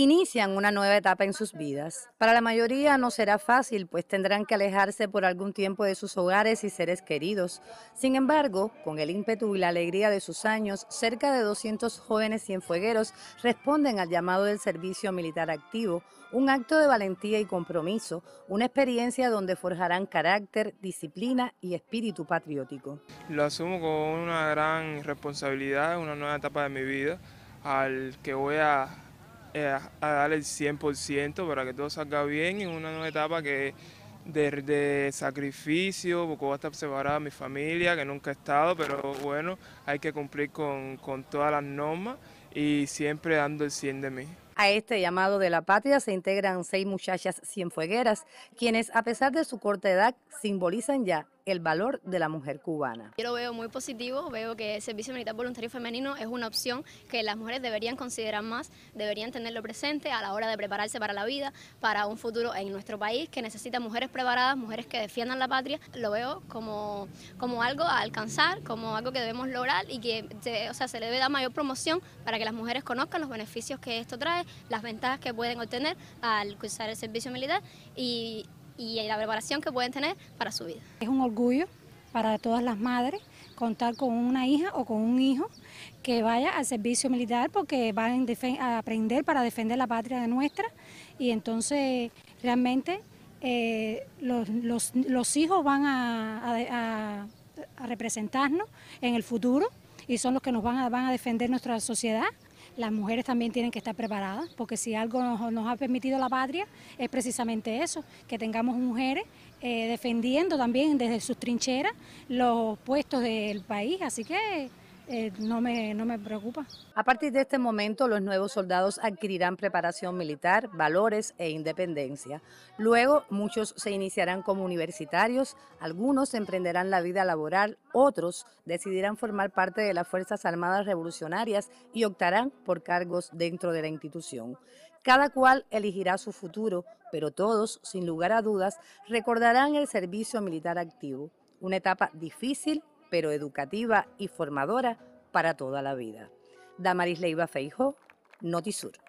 inician una nueva etapa en sus vidas. Para la mayoría no será fácil, pues tendrán que alejarse por algún tiempo de sus hogares y seres queridos. Sin embargo, con el ímpetu y la alegría de sus años, cerca de 200 jóvenes cienfuegueros responden al llamado del servicio militar activo, un acto de valentía y compromiso, una experiencia donde forjarán carácter, disciplina y espíritu patriótico. Lo asumo con una gran responsabilidad, una nueva etapa de mi vida, al que voy a eh, a darle el 100% para que todo salga bien en una nueva etapa que desde sacrificio, porque voy a estar separada de mi familia, que nunca he estado, pero bueno, hay que cumplir con, con todas las normas y siempre dando el 100 de mí. A este llamado de la patria se integran seis muchachas cienfuegueras, quienes a pesar de su corta edad simbolizan ya el valor de la mujer cubana. Yo lo veo muy positivo, veo que el servicio militar voluntario femenino es una opción que las mujeres deberían considerar más, deberían tenerlo presente a la hora de prepararse para la vida, para un futuro en nuestro país que necesita mujeres preparadas, mujeres que defiendan la patria. Lo veo como, como algo a alcanzar, como algo que debemos lograr y que o sea, se le debe dar mayor promoción para que las mujeres conozcan los beneficios que esto trae, las ventajas que pueden obtener al cursar el servicio militar y y la preparación que pueden tener para su vida. Es un orgullo para todas las madres contar con una hija o con un hijo que vaya al servicio militar porque van a aprender para defender la patria de nuestra y entonces realmente eh, los, hijos van a, a, representarnos en el futuro y son los que nos van a, van a defender nuestra sociedad. Las mujeres también tienen que estar preparadas, porque si algo nos, ha permitido la patria es precisamente eso, que tengamos mujeres eh, defendiendo también desde sus trincheras los puestos del país. Así que eh, no, me, no me preocupa. A partir de este momento, los nuevos soldados adquirirán preparación militar, valores e independencia. Luego, muchos se iniciarán como universitarios, algunos emprenderán la vida laboral, otros decidirán formar parte de las Fuerzas Armadas Revolucionarias y optarán por cargos dentro de la institución. Cada cual elegirá su futuro, pero todos, sin lugar a dudas, recordarán el servicio militar activo, una etapa difícil pero educativa y formadora para toda la vida. Damaris Leiva Feijó, Notisur.